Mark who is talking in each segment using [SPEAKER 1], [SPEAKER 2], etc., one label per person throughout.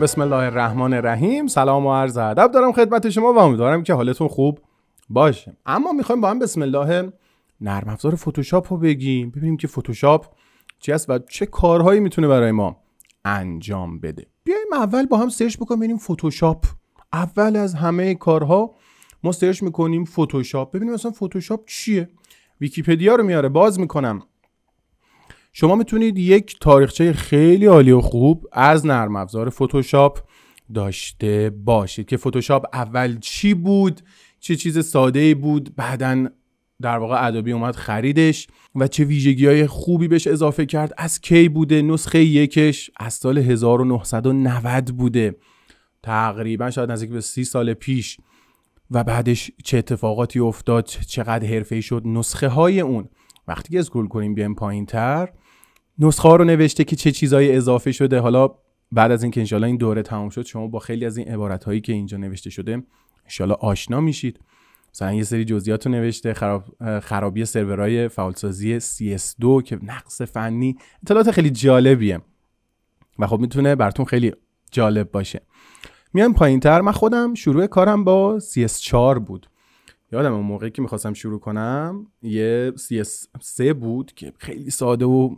[SPEAKER 1] بسم الله الرحمن الرحیم سلام و عرض ادب دارم خدمت شما و امیدوارم که حالتون خوب باشه اما میخوایم با هم بسم الله نرم افزار فتوشاپ رو بگیم ببینیم که فتوشاپ چی است و چه کارهایی میتونه برای ما انجام بده بیایم اول با هم سرچ بکنیم ببینیم فتوشاپ اول از همه کارها ما سرچ میکنیم فتوشاپ ببینیم مثلا فتوشاپ چیه ویکیپدیا رو میاره باز میکنم شما میتونید یک تاریخچه خیلی عالی و خوب از نرم افزار فتوشاپ داشته باشید که فتوشاپ اول چی بود چه چیز ساده ای بود بعدا در واقع ادبی اومد خریدش و چه ویژگی های خوبی بهش اضافه کرد از کی بوده نسخه یکش از سال 1990 بوده تقریبا شاید نزدیک به سی سال پیش و بعدش چه اتفاقاتی افتاد چقدر حرفه شد نسخه های اون وقتی که اسکرول کنیم بیایم پایین تر نسخه ها رو نوشته که چه چیزایی اضافه شده حالا بعد از اینکه انشالله این دوره تمام شد شما با خیلی از این عبارت هایی که اینجا نوشته شده انشالله آشنا میشید مثلا یه سری جزئیات رو نوشته خراب، خرابی سرورهای فعالسازی CS2 که نقص فنی اطلاعات خیلی جالبیه و خب میتونه براتون خیلی جالب باشه میان پایین تر من خودم شروع کارم با CS4 بود یادم اون موقعی که میخواستم شروع کنم یه CS3 بود که خیلی ساده و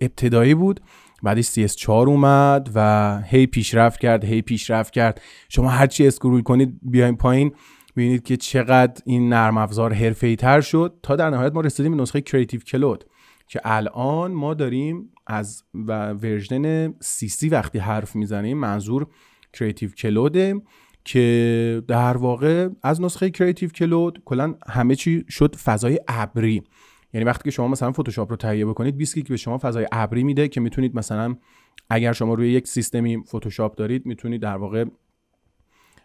[SPEAKER 1] ابتدایی بود بعدش CS4 اومد و هی پیشرفت کرد هی پیشرفت کرد شما چی اسکرول کنید بیایم پایین ببینید که چقدر این نرم افزار حرفه‌ای تر شد تا در نهایت ما رسیدیم به نسخه کریتیو کلود که الان ما داریم از و ورژن سی سی وقتی حرف میزنیم منظور کریتیو کلوده که در واقع از نسخه کریتیو کلود کلا همه چی شد فضای ابری یعنی وقتی که شما مثلا فتوشاپ رو تهیه بکنید 20 گیگ به شما فضای ابری میده که میتونید مثلا اگر شما روی یک سیستمی فتوشاپ دارید میتونید در واقع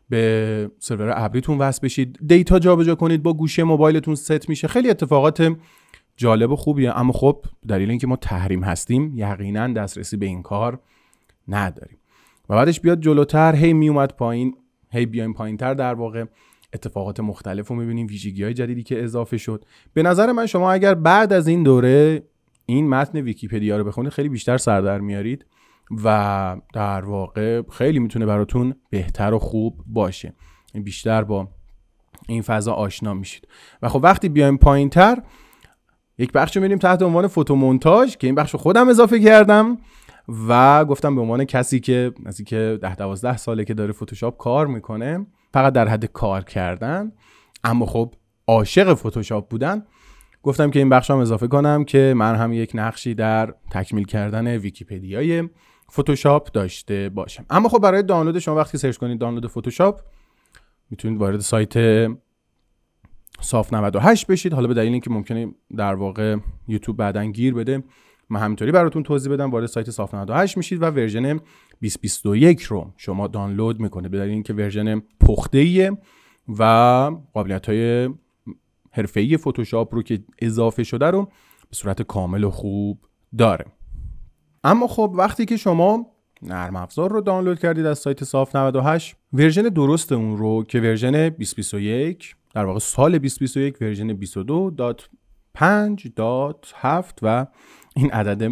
[SPEAKER 1] به سرور ابریتون وصل بشید دیتا جابجا کنید با گوشه موبایلتون ست میشه خیلی اتفاقات جالب و خوبیه اما خب دلیل اینکه ما تحریم هستیم یقینا دسترسی به این کار نداریم و بعدش بیاد جلوتر هی میومد پایین هی بیایم پایین تر در واقع اتفاقات مختلف رو میبینیم ویژگی های جدیدی که اضافه شد به نظر من شما اگر بعد از این دوره این متن ویکیپدیا رو بخونید خیلی بیشتر سردر میارید و در واقع خیلی میتونه براتون بهتر و خوب باشه بیشتر با این فضا آشنا میشید و خب وقتی بیایم پایین تر یک بخش رو میریم تحت عنوان فوتومونتاژ که این بخش رو خودم اضافه کردم و گفتم به عنوان کسی که نزدیک ده دوازده ساله که داره فتوشاپ کار میکنه فقط در حد کار کردن اما خب عاشق فتوشاپ بودن گفتم که این بخش هم اضافه کنم که من هم یک نقشی در تکمیل کردن ویکیپدیای فوتوشاپ داشته باشم اما خب برای دانلود شما وقتی سرچ کنید دانلود فتوشاپ میتونید وارد سایت صاف 98 بشید حالا به دلیل اینکه ممکنه در واقع یوتیوب بعدا گیر بده من همینطوری براتون توضیح بدم وارد سایت صاف 98 میشید و ورژن 2021 رو شما دانلود میکنه به دلیل اینکه ورژن پخته ایه و قابلیت های ای فتوشاپ رو که اضافه شده رو به صورت کامل و خوب داره اما خب وقتی که شما نرم افزار رو دانلود کردید از سایت صاف 98 ورژن درست اون رو که ورژن 2021 در واقع سال 2021 ورژن 22.5.7 و این عدد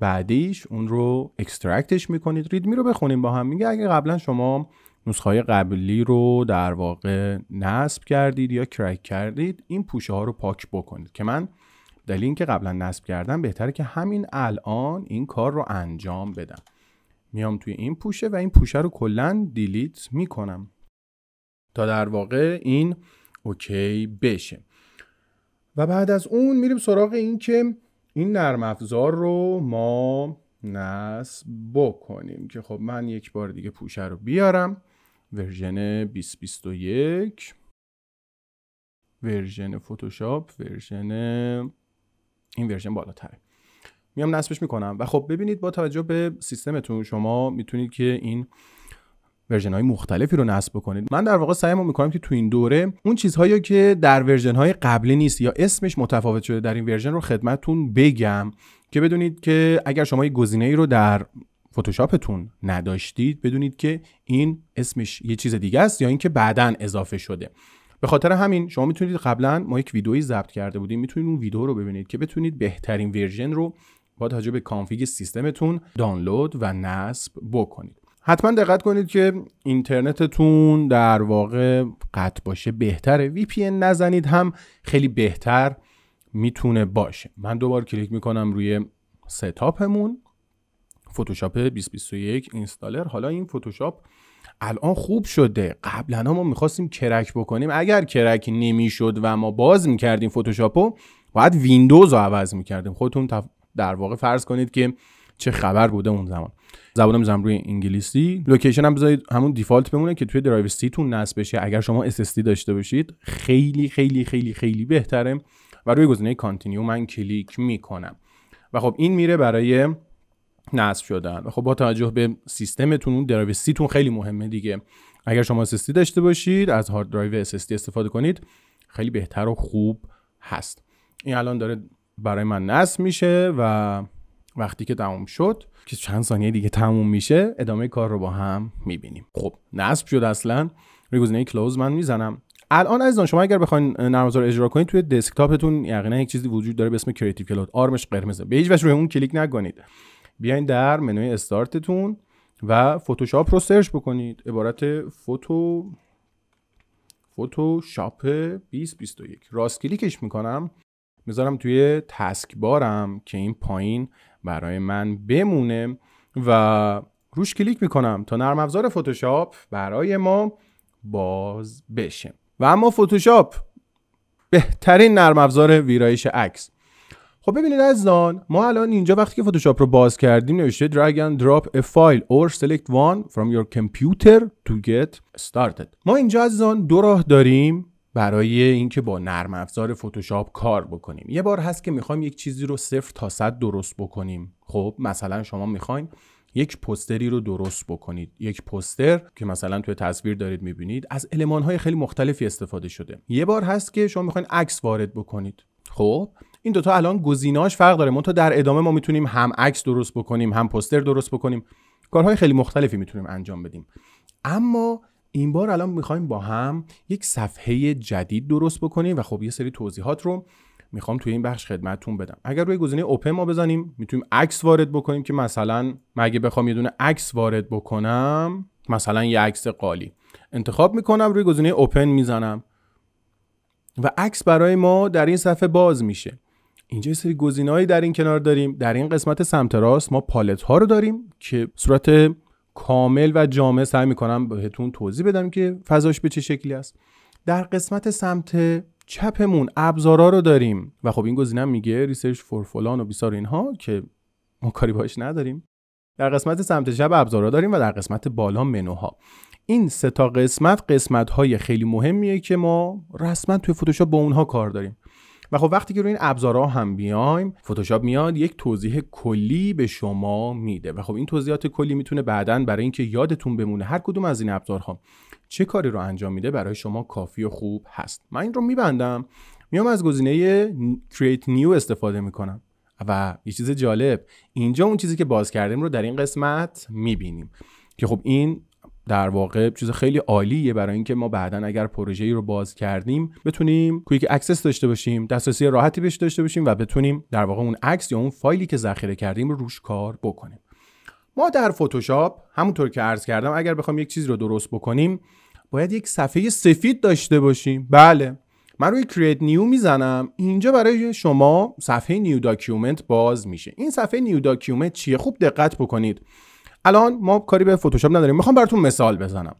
[SPEAKER 1] بعدیش اون رو اکسترکتش میکنید ریدمی رو بخونیم با هم میگه اگه قبلا شما نسخه های قبلی رو در واقع نصب کردید یا کرک کردید این پوشه ها رو پاک بکنید که من دلیل اینکه قبلا نصب کردم بهتره که همین الان این کار رو انجام بدم میام توی این پوشه و این پوشه رو کلا دیلیت میکنم تا در واقع این اوکی بشه و بعد از اون میریم سراغ این که این نرم افزار رو ما نصب بکنیم که خب من یک بار دیگه پوشه رو بیارم ورژن 2021 ورژن فتوشاپ ورژن این ورژن بالاتره میام نصبش میکنم و خب ببینید با توجه به سیستمتون شما میتونید که این ورژن های مختلفی رو نصب بکنید من در واقع سعیمو میکنم که تو این دوره اون چیزهایی که در ورژن های قبلی نیست یا اسمش متفاوت شده در این ورژن رو خدمتتون بگم که بدونید که اگر شما یه گزینه ای رو در فتوشاپتون نداشتید بدونید که این اسمش یه چیز دیگه است یا اینکه بعدا اضافه شده به خاطر همین شما میتونید قبلا ما یک ویدئویی ضبط کرده بودیم میتونید اون ویدیو رو ببینید که بتونید بهترین ورژن رو با توجه به کانفیگ سیستمتون دانلود و نصب بکنید حتما دقت کنید که اینترنتتون در واقع قطع باشه بهتره وی پی نزنید هم خیلی بهتر میتونه باشه من دوبار کلیک میکنم روی ستاپمون فتوشاپ 2021 اینستالر حالا این فتوشاپ الان خوب شده قبلا ما میخواستیم کرک بکنیم اگر کرک نمیشد و ما باز میکردیم فتوشاپو باید ویندوز رو عوض میکردیم خودتون در واقع فرض کنید که چه خبر بوده اون زمان زبان میذارم روی انگلیسی لوکیشن هم بذارید همون دیفالت بمونه که توی درایو تون نصب بشه اگر شما SSD داشته باشید خیلی خیلی خیلی خیلی بهتره و روی گزینه کانتینیو من کلیک میکنم و خب این میره برای نصب شدن و خب با توجه به سیستمتون اون درایو تون خیلی مهمه دیگه اگر شما SSD داشته باشید از هارد درایو SSD استفاده کنید خیلی بهتر و خوب هست این الان داره برای من نصب میشه و وقتی که تموم شد که چند ثانیه دیگه تموم میشه ادامه کار رو با هم میبینیم خب نصب شد اصلا روی گزینه کلوز من میزنم الان از شما اگر بخواین نرم اجرا کنید توی دسکتاپتون یقینا یک چیزی وجود داره به اسم کریتیو کلود آرمش قرمزه به هیچ وجه روی اون کلیک نکنید بیاین در منوی استارتتون و فتوشاپ رو سرچ بکنید عبارت فوتو فتوشاپ 2021 راست کلیکش میکنم میذارم توی تسک بارم که این پایین برای من بمونه و روش کلیک میکنم تا نرم افزار فتوشاپ برای ما باز بشه و اما فتوشاپ بهترین نرم افزار ویرایش عکس خب ببینید عزیزان ما الان اینجا وقتی که فتوشاپ رو باز کردیم نوشته drag and drop a file or select one from your computer to get started ما اینجا عزیزان دو راه داریم برای اینکه با نرم افزار فتوشاپ کار بکنیم یه بار هست که میخوایم یک چیزی رو صفر تا صد درست بکنیم خب مثلا شما میخواین یک پستری رو درست بکنید یک پستر که مثلا توی تصویر دارید میبینید از های خیلی مختلفی استفاده شده یه بار هست که شما میخواین عکس وارد بکنید خب این دوتا الان گزیناش فرق داره تا در ادامه ما میتونیم هم عکس درست بکنیم هم پستر درست بکنیم کارهای خیلی مختلفی میتونیم انجام بدیم اما این بار الان میخوایم با هم یک صفحه جدید درست بکنیم و خب یه سری توضیحات رو میخوام توی این بخش خدمتتون بدم اگر روی گزینه اوپن ما بزنیم میتونیم عکس وارد بکنیم که مثلا مگه بخوام یه دونه عکس وارد بکنم مثلا یه عکس قالی انتخاب میکنم روی گزینه اوپن میزنم و عکس برای ما در این صفحه باز میشه اینجا یه سری گزینه‌ای در این کنار داریم در این قسمت سمت راست ما پالت ها رو داریم که صورت کامل و جامع سعی میکنم بهتون توضیح بدم که فضاش به چه شکلی است در قسمت سمت چپمون ابزارا رو داریم و خب این گزینه میگه ریسرچ فور فلان و بیسار اینها که ما کاری باش نداریم در قسمت سمت چپ ابزارا داریم و در قسمت بالا منوها این سه تا قسمت قسمت های خیلی مهمیه که ما رسما توی فتوشاپ با اونها کار داریم و خب وقتی که روی این ابزارها هم بیایم فتوشاپ میاد یک توضیح کلی به شما میده و خب این توضیحات کلی میتونه بعدا برای اینکه یادتون بمونه هر کدوم از این ابزارها چه کاری رو انجام میده برای شما کافی و خوب هست من این رو میبندم میام از گزینه create new استفاده میکنم و یه چیز جالب اینجا اون چیزی که باز کردیم رو در این قسمت میبینیم که خب این در واقع چیز خیلی عالیه برای اینکه ما بعدا اگر پروژه ای رو باز کردیم بتونیم کویک اکسس داشته باشیم دسترسی راحتی بهش داشته باشیم و بتونیم در واقع اون عکس یا اون فایلی که ذخیره کردیم رو روش کار بکنیم ما در فتوشاپ همونطور که عرض کردم اگر بخوام یک چیز رو درست بکنیم باید یک صفحه سفید داشته باشیم بله من روی کریت نیو میزنم اینجا برای شما صفحه نیو داکیومنت باز میشه این صفحه نیو داکیومنت چیه خوب دقت بکنید الان ما کاری به فتوشاپ نداریم میخوام براتون مثال بزنم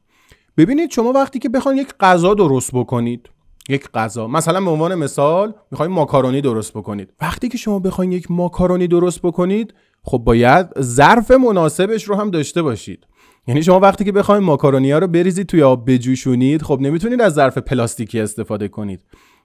[SPEAKER 1] ببینید شما وقتی که بخواید یک غذا درست بکنید یک غذا مثلا به عنوان مثال میخواین ماکارونی درست بکنید وقتی که شما بخواید یک ماکارونی درست بکنید خب باید ظرف مناسبش رو هم داشته باشید یعنی شما وقتی که بخواید ماکارونی ها رو بریزید توی آب بجوشونید خب نمیتونید از ظرف پلاستیکی استفاده کنید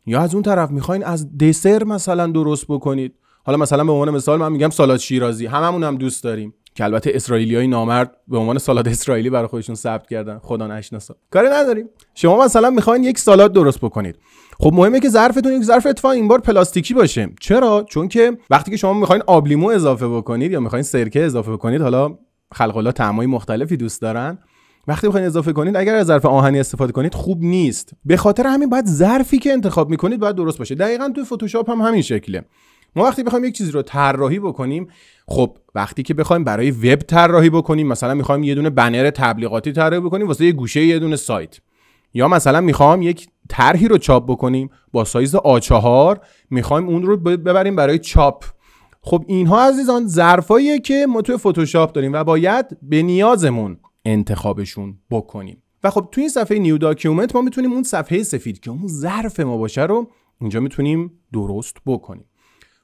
[SPEAKER 1] یا از اون طرف میخواین از دسر مثلا درست بکنید حالا مثلا به عنوان مثال من میگم سالاد شیرازی هممون هم دوست داریم که البته اسرائیلیای نامرد به عنوان سالاد اسرائیلی برای خودشون ثبت کردن خدا نشناسا کاری نداریم شما مثلا میخواین یک سالاد درست بکنید خب مهمه که ظرفتون یک ظرف اتفاق این بار پلاستیکی باشه چرا چون که وقتی که شما میخواین آب لیمو اضافه بکنید یا میخواین سرکه اضافه بکنید حالا خلق الله طعمای مختلفی دوست دارن وقتی میخواین اضافه کنید اگر از ظرف آهنی استفاده کنید خوب نیست به خاطر همین باید ظرفی که انتخاب میکنید باید درست باشه دقیقا توی فتوشاپ هم همین شکله ما وقتی بخوایم یک چیزی رو طراحی بکنیم خب وقتی که بخوایم برای وب طراحی بکنیم مثلا میخوایم یه دونه بنر تبلیغاتی طراحی بکنیم واسه یه گوشه یه دونه سایت یا مثلا میخوام یک طرحی رو چاپ بکنیم با سایز آ4 میخوایم اون رو ببریم برای چاپ خب اینها عزیزان ظرفاییه که ما توی فتوشاپ داریم و باید به نیازمون انتخابشون بکنیم و خب توی این صفحه نیو داکیومنت ما میتونیم اون صفحه سفید که اون ظرف ما باشه رو اینجا میتونیم درست بکنیم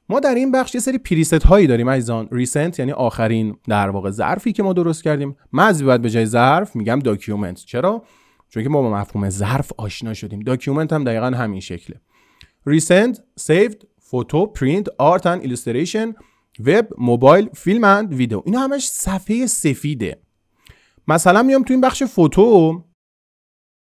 [SPEAKER 1] ما در این بخش یه سری پریست هایی داریم عزیزان ریسنت یعنی آخرین در واقع ظرفی که ما درست کردیم من از به جای ظرف میگم داکیومنت چرا چون که ما با مفهوم ظرف آشنا شدیم داکیومنت هم دقیقا همین شکله ریسنت saved فوتو پرینت آرت اند ایلوستریشن وب موبایل فیلم اند ویدیو اینا همش صفحه سفیده مثلا میام تو این بخش فوتو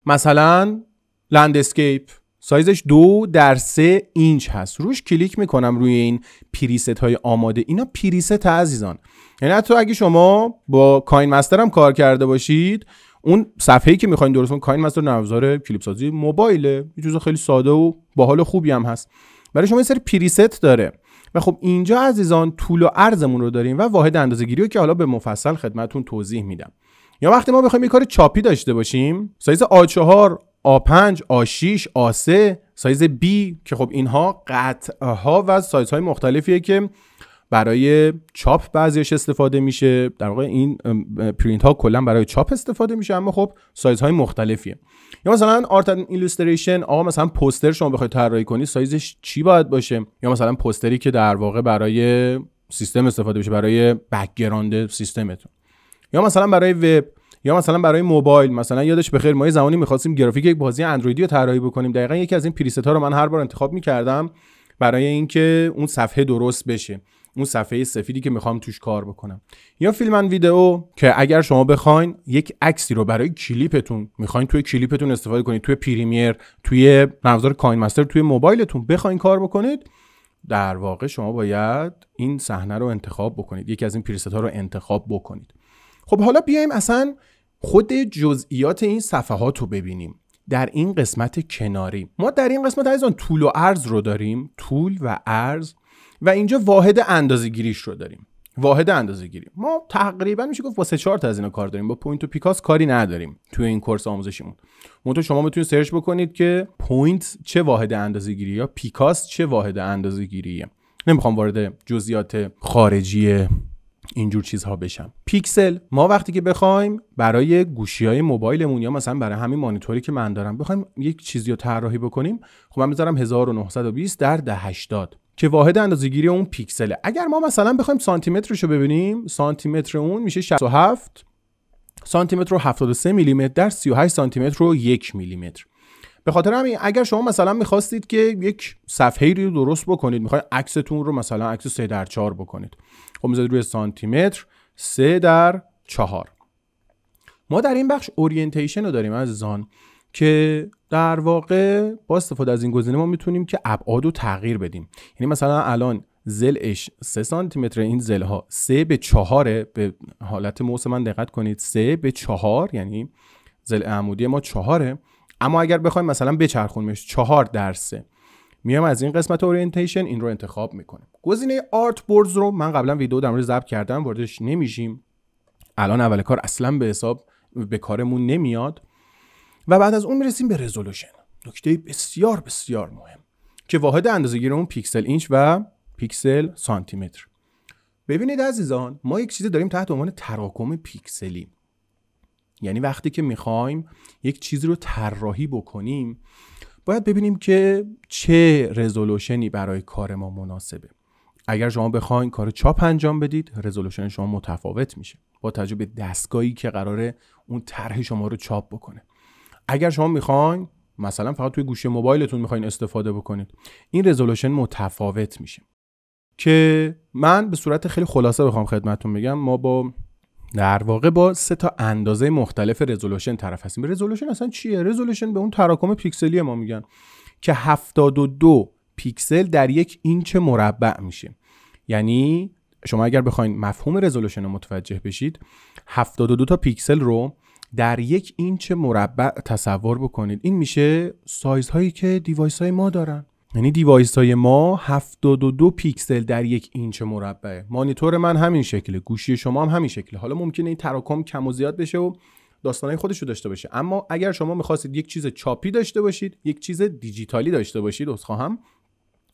[SPEAKER 1] مثلا لندسکیپ سایزش دو در سه اینچ هست روش کلیک میکنم روی این پریست های آماده اینا پریست عزیزان یعنی حتی اگه شما با کاین مستر هم کار کرده باشید اون صفحه‌ای که میخواین درست کنید کاین مستر نوزار کلیپ سازی موبایله یه چیز خیلی ساده و باحال خوبی هم هست برای شما یه سری پریست داره و خب اینجا عزیزان طول و عرضمون رو داریم و واحد اندازه‌گیری که حالا به مفصل خدمتون توضیح میدم یا وقتی ما بخوایم یه کار چاپی داشته باشیم سایز A4 A5 A6 A3 سایز B که خب اینها قطعه ها و سایزهای های مختلفیه که برای چاپ بعضیش استفاده میشه در واقع این پرینت ها کلا برای چاپ استفاده میشه اما خب سایز های مختلفیه یا مثلا آرت اند ایلوستریشن آقا مثلا پوستر شما بخواید طراحی کنی سایزش چی باید باشه یا مثلا پوستری که در واقع برای سیستم استفاده بشه برای بکگراند سیستمتون یا مثلا برای وب یا مثلا برای موبایل مثلا یادش بخیر ما یه زمانی میخواستیم گرافیک یک بازی اندرویدی رو طراحی بکنیم دقیقا یکی از این پریست ها رو من هر بار انتخاب میکردم برای اینکه اون صفحه درست بشه اون صفحه سفیدی که میخوام توش کار بکنم یا فیلم ویدئو که اگر شما بخواین یک عکسی رو برای کلیپتون میخواین توی کلیپتون استفاده کنید توی پریمیر توی ابزار کاین مستر توی موبایلتون بخواین کار بکنید در واقع شما باید این صحنه رو انتخاب بکنید یکی از این پریست ها رو انتخاب بکنید خب حالا بیایم اصلا خود جزئیات این صفحات رو ببینیم در این قسمت کناری ما در این قسمت عزیزان طول و عرض رو داریم طول و عرض و اینجا واحد اندازه گیریش رو داریم واحد اندازه گیری ما تقریبا میشه گفت با سه چهار تا از اینا کار داریم با پوینت و پیکاس کاری نداریم توی این کورس آموزشیمون مون شما میتونید سرچ بکنید که پوینت چه واحد اندازه گیری یا پیکاس چه واحد اندازه گیریه نمیخوام وارد جزئیات خارجی اینجور چیزها بشم پیکسل ما وقتی که بخوایم برای گوشی های موبایلمون یا مثلا برای همین مانیتوری که من دارم بخوایم یک چیزی رو طراحی بکنیم خب من میذارم 1920 در 1080 که واحد اندازه‌گیری اون پیکسله اگر ما مثلا بخوایم سانتی مترشو ببینیم سانتی متر اون میشه 67 سانتی متر رو 73 میلی متر در 38 سانتی متر رو 1 میلی متر به خاطر همین اگر شما مثلا میخواستید که یک صفحه رو درست بکنید میخواید عکستون رو مثلا عکس 3 در 4 بکنید خب میذارید روی سانتی متر 3 در 4 ما در این بخش اورینتیشن رو داریم عزیزان که در واقع با استفاده از این گزینه ما میتونیم که ابعاد رو تغییر بدیم یعنی مثلا الان زلش 3 سانتی متر این زل ها 3 به 4 به حالت موس من دقت کنید 3 به 4 یعنی زل عمودی ما 4 اما اگر بخوایم مثلا بچرخونیمش 4 در 3 میام از این قسمت اورینتیشن این رو انتخاب میکنیم گزینه آرت بوردز رو من قبلا ویدیو در مورد ضبط کردم واردش نمیشیم الان اول کار اصلا به حساب به کارمون نمیاد و بعد از اون میرسیم به رزولوشن نکته بسیار بسیار مهم که واحد اندازه‌گیری اون پیکسل اینچ و پیکسل سانتی متر ببینید عزیزان ما یک چیزی داریم تحت عنوان تراکم پیکسلی یعنی وقتی که میخوایم یک چیزی رو طراحی بکنیم باید ببینیم که چه رزولوشنی برای کار ما مناسبه اگر شما بخواین کار چاپ انجام بدید رزولوشن شما متفاوت میشه با توجه به دستگاهی که قراره اون طرح شما رو چاپ بکنه اگر شما میخواین مثلا فقط توی گوشه موبایلتون میخواین استفاده بکنید این رزولوشن متفاوت میشه که من به صورت خیلی خلاصه بخوام خدمتتون بگم ما با در واقع با سه تا اندازه مختلف رزولوشن طرف هستیم رزولوشن اصلا چیه رزولوشن به اون تراکم پیکسلی ما میگن که 72 پیکسل در یک اینچ مربع میشه یعنی شما اگر بخواین مفهوم رزولوشن رو متوجه بشید 72 تا پیکسل رو در یک اینچ مربع تصور بکنید این میشه سایزهایی که دیوایس های ما دارن یعنی دیوایس های ما 72 پیکسل در یک اینچ مربعه مانیتور من همین شکله گوشی شما هم همین شکله حالا ممکنه این تراکم کم و زیاد بشه و داستانهای خودش رو داشته باشه اما اگر شما میخواستید یک چیز چاپی داشته باشید یک چیز دیجیتالی داشته باشید از خواهم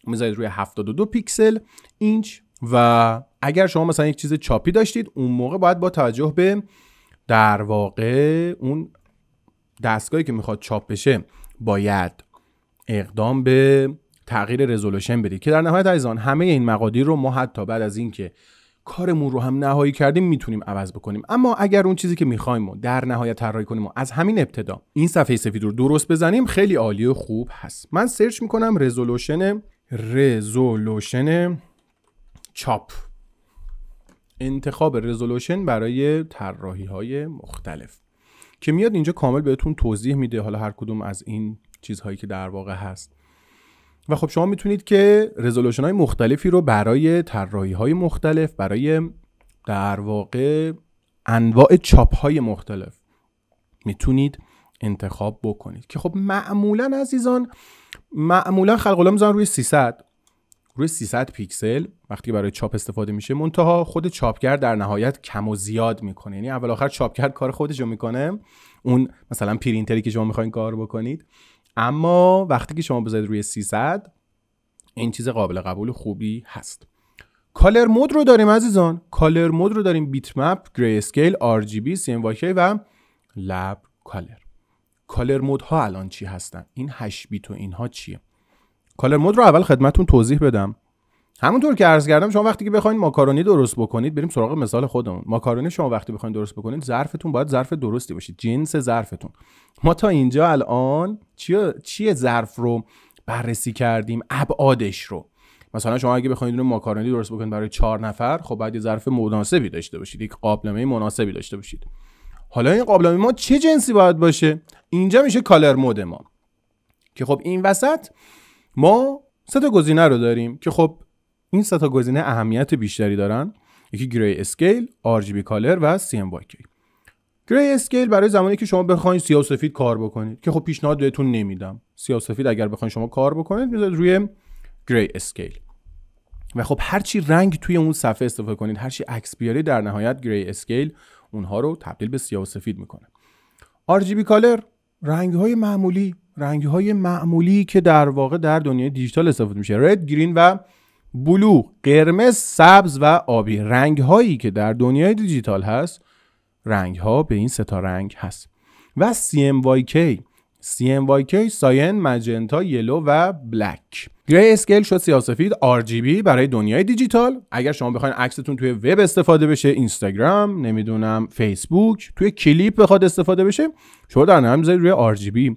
[SPEAKER 1] میذارید روی 72 پیکسل اینچ و اگر شما مثلا یک چیز چاپی داشتید اون موقع باید با توجه به در واقع اون دستگاهی که میخواد چاپ بشه باید اقدام به تغییر رزولوشن بدید که در نهایت عزیزان همه این مقادیر رو ما حتی بعد از اینکه کارمون رو هم نهایی کردیم میتونیم عوض بکنیم اما اگر اون چیزی که میخوایم و در نهایت طراحی کنیم و از همین ابتدا این صفحه سفید رو درست بزنیم خیلی عالی و خوب هست من سرچ میکنم رزولوشن رزولوشن چاپ انتخاب رزولوشن برای طراحی های مختلف که میاد اینجا کامل بهتون توضیح میده حالا هر کدوم از این چیزهایی که در واقع هست و خب شما میتونید که رزولوشن های مختلفی رو برای طراحی های مختلف برای در واقع انواع چاپ های مختلف میتونید انتخاب بکنید که خب معمولا عزیزان معمولا خلق میذارن روی 300 روی 300 پیکسل وقتی برای چاپ استفاده میشه منتها خود چاپگر در نهایت کم و زیاد میکنه یعنی اول آخر چاپگر کار خودش رو میکنه اون مثلا پرینتری که شما میخواین کار بکنید اما وقتی که شما بذارید روی 300 این چیز قابل قبول خوبی هست کالر مود رو داریم عزیزان کالر مود رو داریم بیت مپ گری اسکیل آر جی بی سی ام و لب کالر کالر مود ها الان چی هستن این 8 بیت و اینها چیه کالر مود رو اول خدمتون توضیح بدم همونطور که عرض کردم شما وقتی که بخواید ماکارونی درست بکنید بریم سراغ مثال خودمون ماکارونی شما وقتی بخواید درست بکنید ظرفتون باید ظرف درستی باشه جنس ظرفتون ما تا اینجا الان چیه ظرف رو بررسی کردیم ابعادش رو مثلا شما اگه بخواید اون ماکارونی درست بکنید برای چهار نفر خب باید یه ظرف مناسبی داشته باشید یک قابلمه مناسبی داشته باشید حالا این قابلمه ما چه جنسی باید باشه اینجا میشه کالر مود ما که خب این وسط ما سه تا گزینه رو داریم که خب این سه تا گزینه اهمیت بیشتری دارن یکی گری اسکیل بی کالر و واکی. گری اسکیل برای زمانی که شما بخواید سیاه و سفید کار بکنید که خب پیشنهاد بهتون نمیدم سیاه و سفید اگر بخواید شما کار بکنید میذارید روی گری اسکیل و خب هرچی رنگ توی اون صفحه استفاده کنید هرچی عکس بیاری در نهایت گری اسکیل اونها رو تبدیل به سیاه و سفید میکنه بی کالر رنگ های معمولی رنگ های معمولی که در واقع در دنیای دیجیتال استفاده میشه رد گرین و بلو، قرمز، سبز و آبی رنگ هایی که در دنیای دیجیتال هست رنگ ها به این ستا رنگ هست و CMYK CMYK ساین، مجنتا، یلو و بلک گری اسکیل شد سیاسفید RGB برای دنیای دیجیتال اگر شما بخواین عکستون توی وب استفاده بشه اینستاگرام نمیدونم فیسبوک توی کلیپ بخواد استفاده بشه شما در نظر روی RGB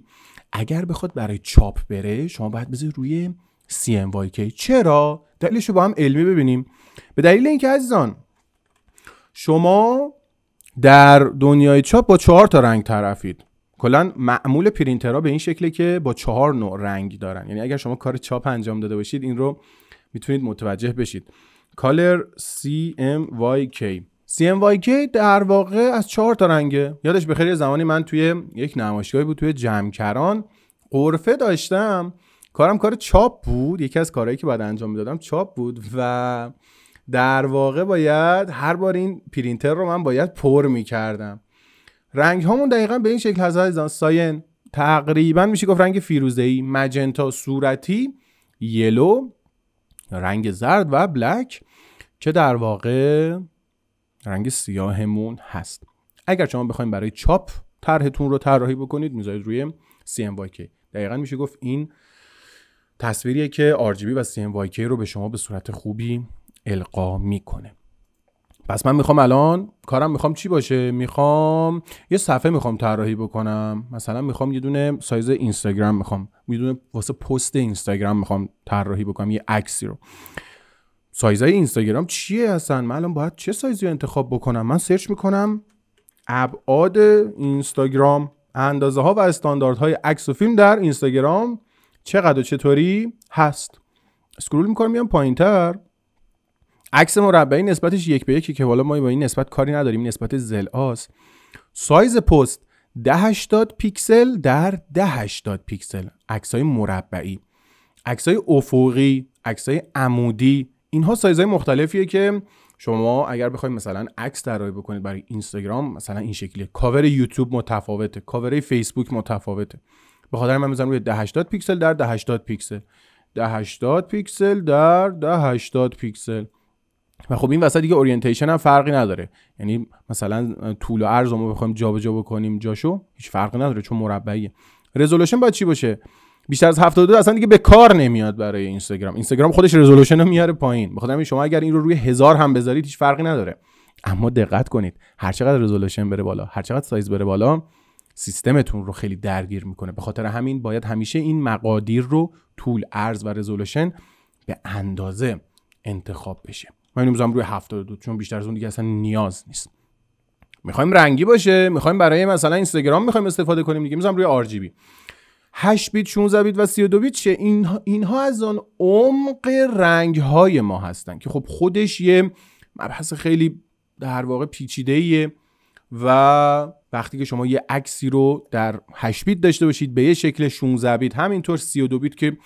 [SPEAKER 1] اگر بخواد برای چاپ بره شما باید بذارید روی CMYK چرا دلیلش رو با هم علمی ببینیم به دلیل اینکه عزیزان شما در دنیای چاپ با چهار تا رنگ طرفید کلا معمول پرینترها به این شکله که با چهار نوع رنگ دارن یعنی اگر شما کار چاپ انجام داده باشید این رو میتونید متوجه بشید کالر CMYK CMYK در واقع از چهار تا رنگه یادش بخیر زمانی من توی یک نمایشگاهی بود توی جمکران قرفه داشتم کارم کار چاپ بود یکی از کارهایی که باید انجام میدادم چاپ بود و در واقع باید هر بار این پرینتر رو من باید پر میکردم رنگ هامون دقیقا به این شکل هست ساین تقریبا میشه گفت رنگ فیروزه ای مجنتا صورتی یلو رنگ زرد و بلک که در واقع رنگ سیاهمون هست اگر شما بخواید برای چاپ طرحتون رو طراحی بکنید میذارید روی CMYK دقیقا میشه گفت این تصویریه که RGB و CMYK رو به شما به صورت خوبی القا میکنه پس من میخوام الان کارم میخوام چی باشه میخوام یه صفحه میخوام طراحی بکنم مثلا میخوام یه دونه سایز اینستاگرام میخوام یه دونه واسه پست اینستاگرام میخوام طراحی بکنم یه عکسی رو سایزای اینستاگرام چیه اصلا؟ من الان باید چه سایزی رو انتخاب بکنم من سرچ میکنم ابعاد اینستاگرام اندازه ها و استانداردهای عکس و فیلم در اینستاگرام چقدر و چطوری هست اسکرول میکنم میام تر عکس مربعی نسبتش یک به یکی که حالا ما با این نسبت کاری نداریم نسبت زل آس سایز پست هشتاد پیکسل در هشتاد پیکسل های مربعی های افقی های عمودی اینها های مختلفیه که شما اگر بخواید مثلا عکس طراحی بکنید برای اینستاگرام مثلا این شکلیه کاور یوتیوب متفاوته کاور فیسبوک متفاوته به خاطر من میذارم روی 1080 پیکسل در 1080 پیکسل 1080 پیکسل در 1080 پیکسل و خب این وسط دیگه اورینتیشن هم فرقی نداره یعنی مثلا طول و عرض رو بخوایم جابجا بکنیم جاشو هیچ فرقی نداره چون مربعیه رزولوشن باید چی باشه بیشتر از 72 اصلا دیگه به کار نمیاد برای اینستاگرام اینستاگرام خودش رزولوشن رو میاره پایین بخاطر شما اگر این رو روی هزار هم بذارید هیچ فرقی نداره اما دقت کنید هر چقدر رزولوشن بره بالا هر چقدر سایز بره بالا سیستمتون رو خیلی درگیر میکنه به خاطر همین باید همیشه این مقادیر رو طول ارز و رزولوشن به اندازه انتخاب بشه من میذارم روی 72 چون بیشتر از اون دیگه اصلا نیاز نیست میخوایم رنگی باشه میخوایم برای مثلا اینستاگرام میخوایم استفاده کنیم دیگه میذارم روی بی. 8 بیت 16 بیت و 32 بیت چه اینها اینها از آن عمق رنگ های ما هستن که خب خودش یه مبحث خیلی در واقع پیچیده و وقتی که شما یه عکسی رو در 8 بیت داشته باشید به یه شکل 16 بیت همینطور 32 بیت که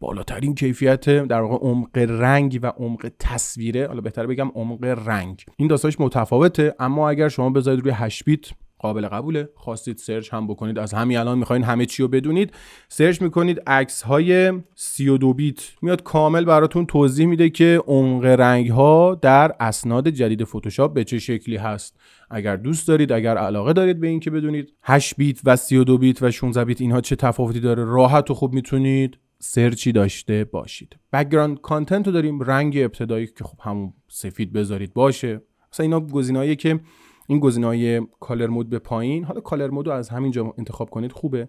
[SPEAKER 1] بالاترین کیفیت در واقع عمق رنگ و عمق تصویره حالا بهتر بگم عمق رنگ این داستانش متفاوته اما اگر شما بذارید روی 8 بیت قابل قبوله خواستید سرچ هم بکنید از همین الان میخواین همه چی رو بدونید سرچ میکنید عکس های 32 بیت میاد کامل براتون توضیح میده که عمق رنگ ها در اسناد جدید فتوشاپ به چه شکلی هست اگر دوست دارید اگر علاقه دارید به اینکه بدونید 8 بیت و 32 بیت و 16 بیت اینها چه تفاوتی داره راحت و خوب میتونید سرچی داشته باشید بکگراند کانتنت رو داریم رنگ ابتدایی که خب همون سفید بذارید باشه مثلا اینا گزینه‌ایه که این گزینه های کالر مود به پایین حالا کالر مود رو از همینجا انتخاب کنید خوبه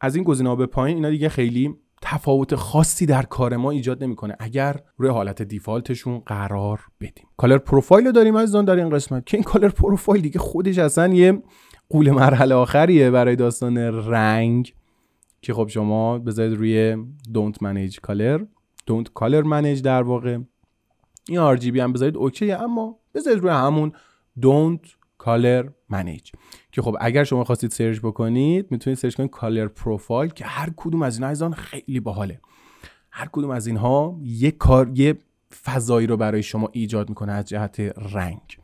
[SPEAKER 1] از این گزینه ها به پایین اینا دیگه خیلی تفاوت خاصی در کار ما ایجاد نمیکنه اگر روی حالت دیفالتشون قرار بدیم کالر پروفایل رو داریم از در این قسمت که این کالر پروفایل دیگه خودش اصلا یه قول مرحله آخریه برای داستان رنگ که خب شما بذارید روی don't manage color don't color manage در واقع این RGB هم بذارید اوکیه اما بذارید روی همون don't color manage که خب اگر شما خواستید سرچ بکنید میتونید سرچ کنید کالر پروفایل که هر کدوم از اینها از خیلی باحاله هر کدوم از اینها یه کار یه فضایی رو برای شما ایجاد میکنه از جهت رنگ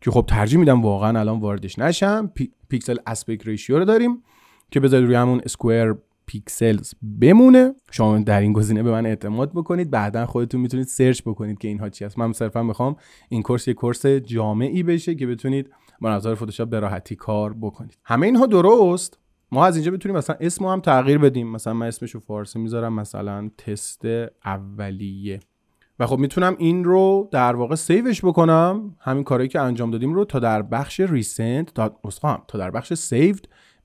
[SPEAKER 1] که خب ترجیح میدم واقعا الان واردش نشم پیکسل اسپیک ریشیو رو داریم که بذارید روی همون اسکوئر پیکسلز بمونه شما در این گزینه به من اعتماد بکنید بعدا خودتون میتونید سرچ بکنید که اینها چی هست من صرفا میخوام این کورس یه کورس جامعی بشه که بتونید با نظر فتوشاپ به راحتی کار بکنید همه اینها درست ما از اینجا بتونیم مثلا اسمو هم تغییر بدیم مثلا من اسمشو فارسی میذارم مثلا تست اولیه و خب میتونم این رو در واقع سیوش بکنم همین کاری که انجام دادیم رو تا در بخش ریسنت تا تا در بخش سیو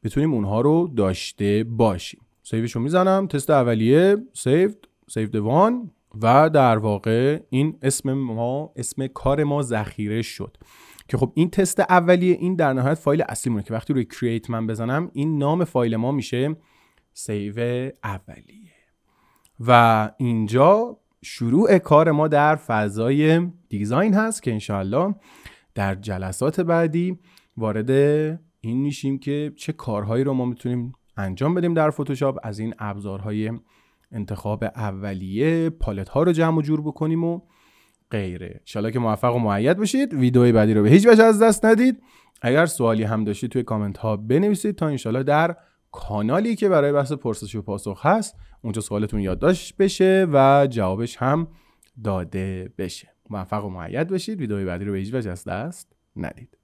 [SPEAKER 1] بتونیم اونها رو داشته باشیم سیوش رو میزنم تست اولیه سیو سیو وان و در واقع این اسم ما اسم کار ما ذخیره شد که خب این تست اولیه این در نهایت فایل اصلی مونه که وقتی روی کرییت من بزنم این نام فایل ما میشه سیو اولیه و اینجا شروع کار ما در فضای دیزاین هست که انشاءالله در جلسات بعدی وارد این میشیم که چه کارهایی رو ما میتونیم انجام بدیم در فتوشاپ از این ابزارهای انتخاب اولیه پالت ها رو جمع و جور بکنیم و غیره ان که موفق و معید باشید ویدیو بعدی رو به هیچ وجه از دست ندید اگر سوالی هم داشتید توی کامنت ها بنویسید تا انشالله در کانالی که برای بحث پرسش و پاسخ هست اونجا سوالتون یادداشت بشه و جوابش هم داده بشه موفق و معید باشید ویدیو بعدی رو به هیچ وجه از دست ندید